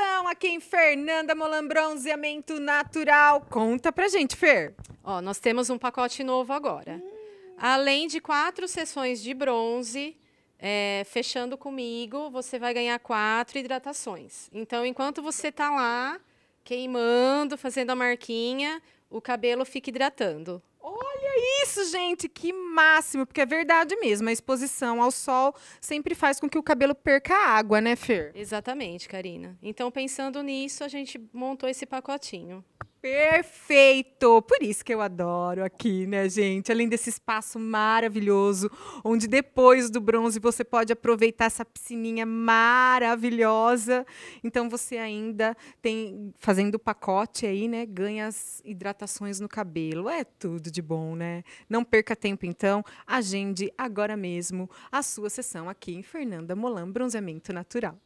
alimentação aqui em Fernanda Molan Bronzeamento Natural. Conta pra gente, Fer. Ó, nós temos um pacote novo agora. Hum. Além de quatro sessões de bronze, é, fechando comigo, você vai ganhar quatro hidratações. Então, enquanto você tá lá, queimando, fazendo a marquinha, o cabelo fica hidratando gente, que máximo, porque é verdade mesmo, a exposição ao sol sempre faz com que o cabelo perca água, né, Fer? Exatamente, Karina. Então, pensando nisso, a gente montou esse pacotinho. Perfeito! Por isso que eu adoro aqui, né, gente? Além desse espaço maravilhoso, onde depois do bronze você pode aproveitar essa piscininha maravilhosa. Então você ainda tem, fazendo o pacote aí, né, ganha as hidratações no cabelo. É tudo de bom, né? Não perca tempo, então. Agende agora mesmo a sua sessão aqui em Fernanda Molan Bronzeamento Natural.